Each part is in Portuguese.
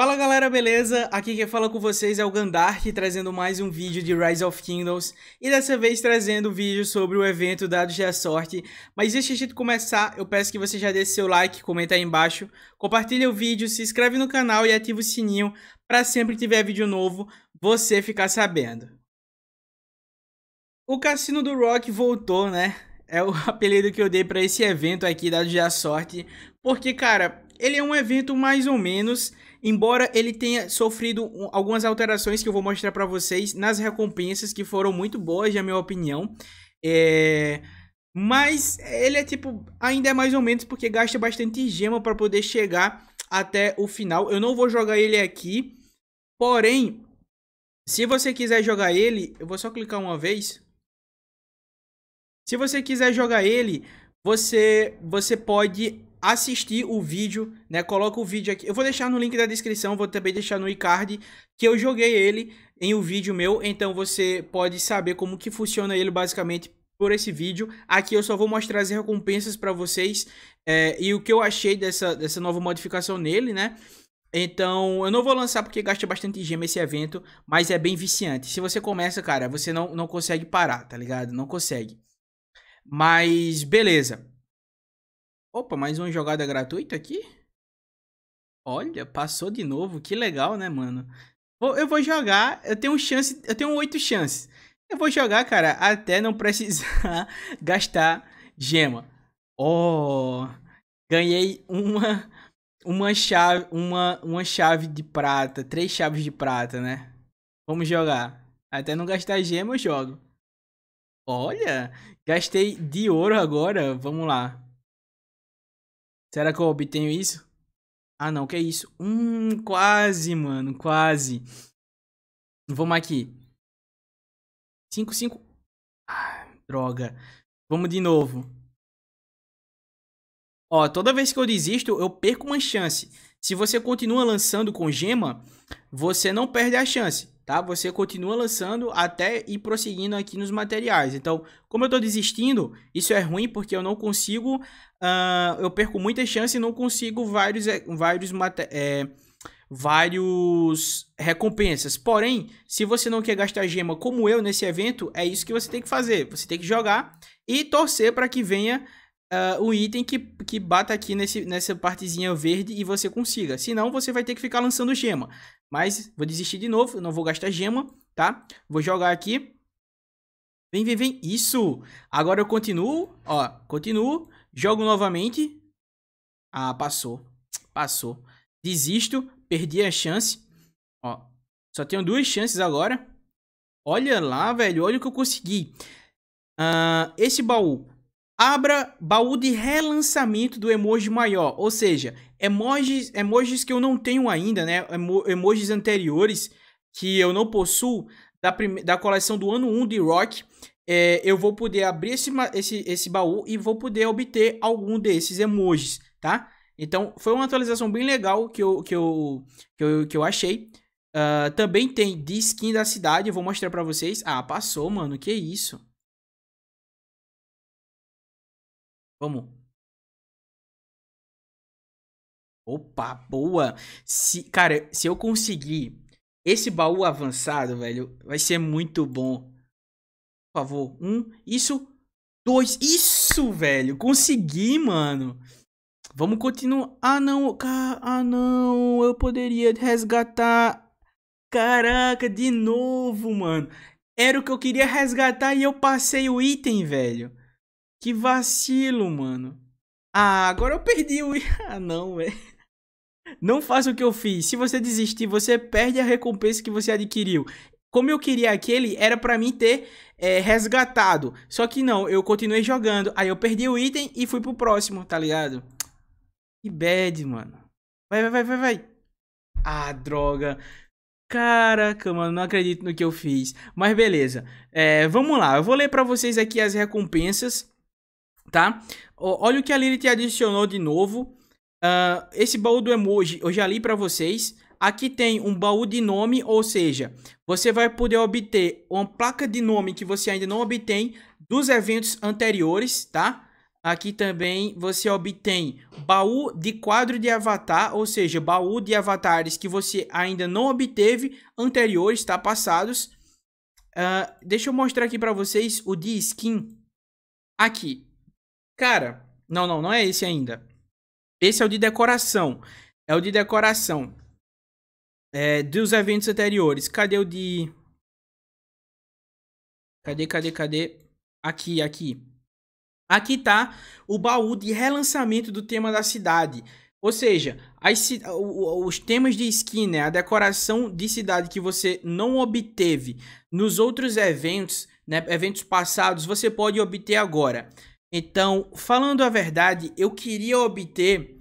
Fala galera, beleza? Aqui quem fala com vocês é o Gandark, trazendo mais um vídeo de Rise of Kingdoms e dessa vez trazendo um vídeo sobre o evento Dados de Sorte. Mas antes de a gente começar, eu peço que você já deixe seu like, comenta aí embaixo, compartilha o vídeo, se inscreve no canal e ativa o sininho para sempre que tiver vídeo novo você ficar sabendo. O Cassino do Rock voltou, né? É o apelido que eu dei para esse evento aqui, Dados de Sorte, porque, cara, ele é um evento mais ou menos, embora ele tenha sofrido algumas alterações que eu vou mostrar para vocês nas recompensas, que foram muito boas, na minha opinião. É... Mas ele é tipo, ainda é mais ou menos, porque gasta bastante gema para poder chegar até o final. Eu não vou jogar ele aqui, porém, se você quiser jogar ele, eu vou só clicar uma vez. Se você quiser jogar ele, você, você pode assistir o vídeo, né? Coloca o vídeo aqui. Eu vou deixar no link da descrição, vou também deixar no iCard que eu joguei ele em um vídeo meu, então você pode saber como que funciona ele basicamente por esse vídeo. Aqui eu só vou mostrar as recompensas para vocês é, e o que eu achei dessa, dessa nova modificação nele, né? Então, eu não vou lançar porque gasta bastante gema esse evento, mas é bem viciante. Se você começa, cara, você não, não consegue parar, tá ligado? Não consegue. Mas, beleza. Opa, mais uma jogada gratuita aqui? Olha, passou de novo. Que legal, né, mano? Eu vou jogar, eu tenho chance, eu tenho oito chances. Eu vou jogar, cara, até não precisar gastar gema. Oh, ganhei uma uma chave, uma uma chave de prata, três chaves de prata, né? Vamos jogar. Até não gastar gema eu jogo. Olha, gastei de ouro agora. Vamos lá. Será que eu obtenho isso? Ah, não, que é isso? Hum, quase, mano, quase. Vamos aqui. 5, 5. Ah, droga. Vamos de novo. Ó, toda vez que eu desisto, eu perco uma chance. Se você continua lançando com gema, você não perde a chance tá? Você continua lançando até ir prosseguindo aqui nos materiais. Então, como eu estou desistindo, isso é ruim porque eu não consigo, uh, eu perco muita chance e não consigo vários, eh, vários, é, vários recompensas. Porém, se você não quer gastar gema como eu nesse evento, é isso que você tem que fazer. Você tem que jogar e torcer para que venha uh, um item que, que bata aqui nesse, nessa partezinha verde e você consiga. Senão, você vai ter que ficar lançando gema. Mas vou desistir de novo, eu não vou gastar gema, tá? Vou jogar aqui. Vem, vem, vem. Isso! Agora eu continuo, ó, continuo. Jogo novamente. Ah, passou. Passou. Desisto, perdi a chance. Ó, só tenho duas chances agora. Olha lá, velho, olha o que eu consegui. Uh, esse baú Abra baú de relançamento do emoji maior, ou seja, emojis, emojis que eu não tenho ainda, né? Emo, emojis anteriores que eu não possuo da, prime, da coleção do ano 1 de Rock. É, eu vou poder abrir esse, esse, esse baú e vou poder obter algum desses emojis, tá? Então, foi uma atualização bem legal que eu, que eu, que eu, que eu achei. Uh, também tem de skin da cidade, eu vou mostrar pra vocês. Ah, passou, mano, que isso. Vamos. Opa, boa. Se, cara, se eu conseguir esse baú avançado, velho, vai ser muito bom. Por favor, um, isso, dois, isso, velho, consegui, mano. Vamos continuar. Ah, não, cara, ah, não, eu poderia resgatar. Caraca, de novo, mano. Era o que eu queria resgatar e eu passei o item, velho. Que vacilo, mano. Ah, agora eu perdi o. Ah, não, velho. Não faça o que eu fiz. Se você desistir, você perde a recompensa que você adquiriu. Como eu queria aquele, era para mim ter é, resgatado. Só que não, eu continuei jogando. Aí eu perdi o item e fui pro próximo, tá ligado? Que bad, mano. Vai, vai, vai, vai, vai. Ah, droga. Caraca, mano, não acredito no que eu fiz. Mas beleza. É, vamos lá, eu vou ler para vocês aqui as recompensas tá? Olha o que a Lilith adicionou de novo. Uh, esse baú do emoji eu já é li para vocês. Aqui tem um baú de nome, ou seja, você vai poder obter uma placa de nome que você ainda não obtém dos eventos anteriores, tá? Aqui também você obtém baú de quadro de avatar, ou seja, baú de avatares que você ainda não obteve anteriores, tá? Passados. Uh, deixa eu mostrar aqui para vocês o de skin. Aqui, Cara, não, não, não é esse ainda. Esse é o de decoração. É o de decoração. É, dos eventos anteriores. Cadê o de. Cadê, cadê, cadê? Aqui, aqui. Aqui tá o baú de relançamento do tema da cidade. Ou seja, as, os temas de skin, né? a decoração de cidade que você não obteve nos outros eventos, né? eventos passados, você pode obter agora. Então, falando a verdade, eu queria obter,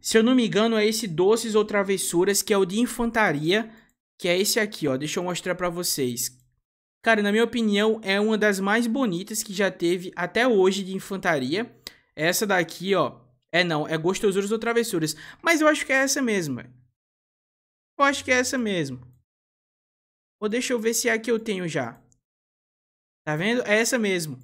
se eu não me engano, é esse Doces ou Travessuras, que é o de infantaria, que é esse aqui, ó. Deixa eu mostrar para vocês. Cara, na minha opinião, é uma das mais bonitas que já teve até hoje de infantaria. Essa daqui, ó. É não, é Gostosuras ou Travessuras. Mas eu acho que é essa mesmo. Eu acho que é essa mesmo. Ou deixa eu ver se é a que eu tenho já. Tá vendo? É essa mesmo.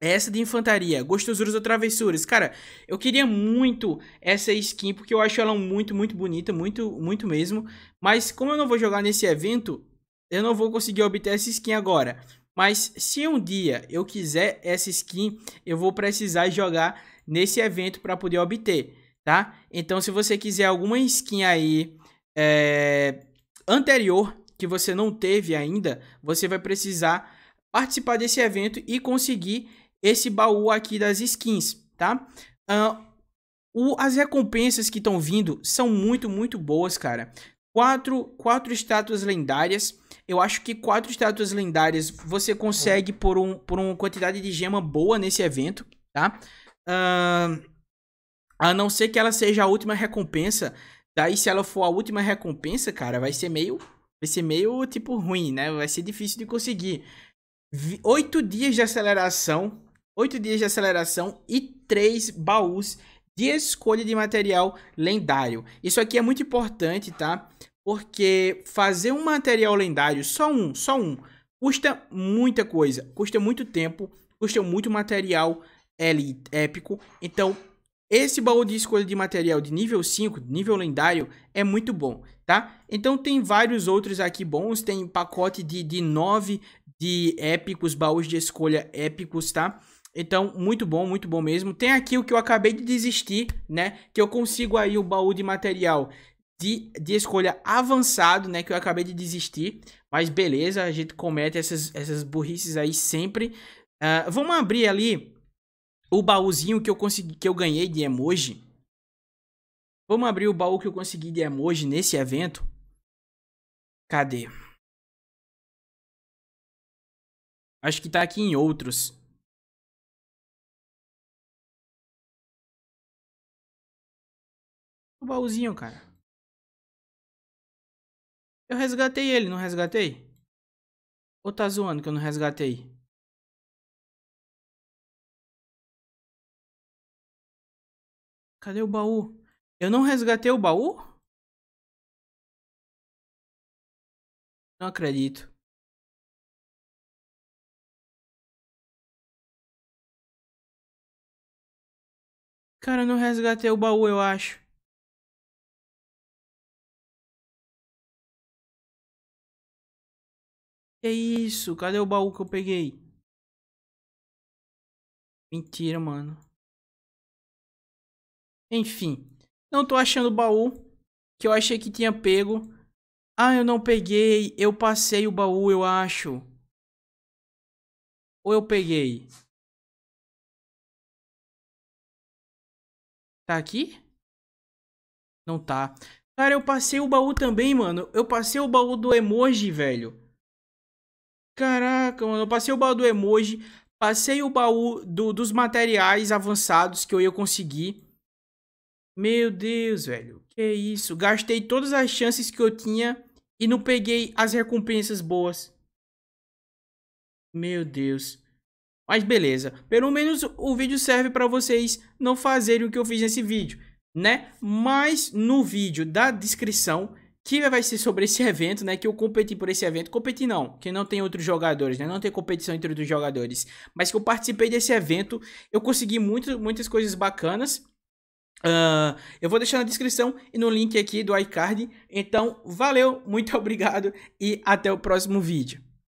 Essa de infantaria, gostosuras ou travessuras. Cara, eu queria muito essa skin, porque eu acho ela muito, muito bonita, muito, muito mesmo. Mas como eu não vou jogar nesse evento, eu não vou conseguir obter essa skin agora. Mas se um dia eu quiser essa skin, eu vou precisar jogar nesse evento para poder obter, tá? Então se você quiser alguma skin aí é, anterior que você não teve ainda, você vai precisar participar desse evento e conseguir esse baú aqui das skins, tá? Uh, o, as recompensas que estão vindo são muito, muito boas, cara. Quatro, quatro estátuas lendárias. Eu acho que quatro estátuas lendárias você consegue hum. por, um, por uma quantidade de gema boa nesse evento, tá? Uh, a não ser que ela seja a última recompensa. Daí, se ela for a última recompensa, cara, vai ser meio. Vai ser meio tipo ruim, né? Vai ser difícil de conseguir. Oito dias de aceleração 8 dias de aceleração e 3 baús de escolha de material lendário. Isso aqui é muito importante, tá? Porque fazer um material lendário, só um, só um, custa muita coisa, custa muito tempo, custa muito material elite, é, épico. Então, esse baú de escolha de material de nível 5, nível lendário, é muito bom, tá? Então tem vários outros aqui bons, tem pacote de, de 9 de épicos, baús de escolha épicos, tá? Então, muito bom, muito bom mesmo. Tem aqui o que eu acabei de desistir, né? Que eu consigo aí o baú de material de, de escolha avançado, né? Que eu acabei de desistir. Mas beleza, a gente comete essas, essas burrices aí sempre. Uh, vamos abrir ali o baúzinho que eu consegui, que eu ganhei de emoji. Vamos abrir o baú que eu consegui de emoji nesse evento. Cadê? Acho que tá aqui em outros. O baúzinho, cara. Eu resgatei ele, não resgatei? Ou tá zoando que eu não resgatei? Cadê o baú? Eu não resgatei o baú? Não acredito. Cara, eu não resgatei o baú, eu acho. Que isso? Cadê o baú que eu peguei? Mentira, mano. Enfim. Não tô achando o baú que eu achei que tinha pego. Ah, eu não peguei. Eu passei o baú, eu acho. Ou eu peguei? Tá aqui? Não tá. Cara, eu passei o baú também, mano. Eu passei o baú do emoji, velho. Caraca, mano, eu passei o baú do emoji, passei o baú do, dos materiais avançados que eu ia conseguir. Meu Deus, velho, que isso? Gastei todas as chances que eu tinha e não peguei as recompensas boas. Meu Deus. Mas beleza, pelo menos o vídeo serve para vocês não fazerem o que eu fiz nesse vídeo, né? Mas no vídeo da descrição que vai ser sobre esse evento, né? Que eu competi por esse evento. Competi não, que não tem outros jogadores, né? Não tem competição entre outros jogadores. Mas que eu participei desse evento, eu consegui muito, muitas coisas bacanas. Uh, eu vou deixar na descrição e no link aqui do iCard. Então, valeu, muito obrigado e até o próximo vídeo.